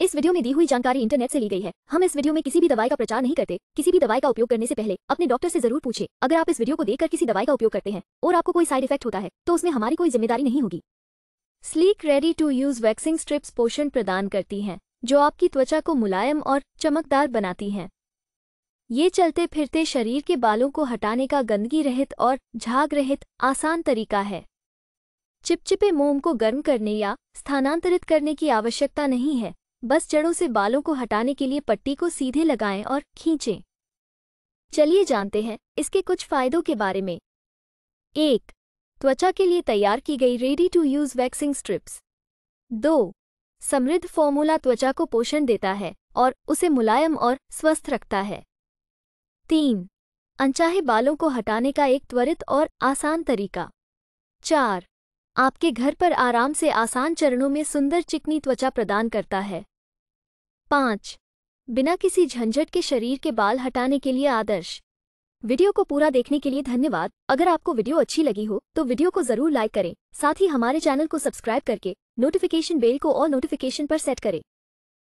इस वीडियो में दी हुई जानकारी इंटरनेट से ली गई है हम इस वीडियो में किसी भी दवाई का प्रचार नहीं करते किसी भी दवाई का उपयोग करने से पहले अपने डॉक्टर से जरूर पूछे अगर आप इस वीडियो को देखकर किसी दवाई का उपयोग करते हैं और आपको कोई साइड इफेक्ट होता है तो उसमें हमारी कोई जिम्मेदारी नहीं होगी sleek ready to use waxing strips पोषण प्रदान करती है जो आपकी त्वचा को मुलायम और चमकदार बनाती है ये चलते फिरते शरीर के बालों को हटाने का गंदगी रहित और झाग रहित आसान तरीका है चिपचिपे मोम को गर्म करने या स्थानांतरित करने की आवश्यकता नहीं है बस जड़ों से बालों को हटाने के लिए पट्टी को सीधे लगाएं और खींचें चलिए जानते हैं इसके कुछ फायदों के बारे में एक त्वचा के लिए तैयार की गई ready to use waxing strips दो समृद्ध फॉर्मूला त्वचा को पोषण देता है और उसे मुलायम और स्वस्थ रखता है तीन अनचाहे बालों को हटाने का एक त्वरित और आसान तरीका चार आपके घर पर आराम से आसान चरणों में सुंदर चिकनी त्वचा प्रदान करता है पाँच बिना किसी झंझट के शरीर के बाल हटाने के लिए आदर्श वीडियो को पूरा देखने के लिए धन्यवाद अगर आपको वीडियो अच्छी लगी हो तो वीडियो को जरूर लाइक करें साथ ही हमारे चैनल को सब्सक्राइब करके नोटिफिकेशन बेल को और नोटिफिकेशन पर सेट करें